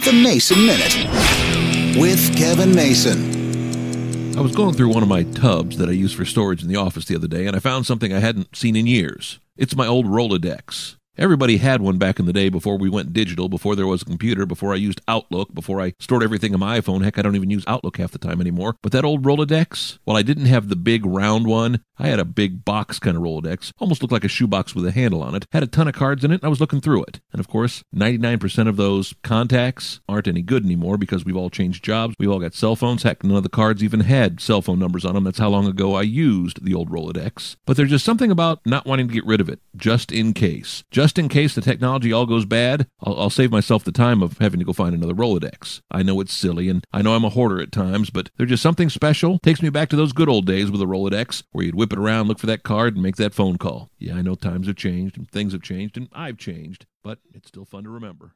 The Mason Minute with Kevin Mason. I was going through one of my tubs that I use for storage in the office the other day, and I found something I hadn't seen in years. It's my old Rolodex. Everybody had one back in the day before we went digital, before there was a computer, before I used Outlook, before I stored everything on my iPhone. Heck, I don't even use Outlook half the time anymore. But that old Rolodex, while I didn't have the big round one, I had a big box kind of Rolodex, almost looked like a shoebox with a handle on it, had a ton of cards in it, and I was looking through it. And of course, 99% of those contacts aren't any good anymore because we've all changed jobs, we've all got cell phones. Heck, none of the cards even had cell phone numbers on them. That's how long ago I used the old Rolodex. But there's just something about not wanting to get rid of it, just in case. Just in case the technology all goes bad, I'll, I'll save myself the time of having to go find another Rolodex. I know it's silly, and I know I'm a hoarder at times, but there's just something special. Takes me back to those good old days with a Rolodex where you'd whip it around, look for that card, and make that phone call. Yeah, I know times have changed and things have changed, and I've changed, but it's still fun to remember.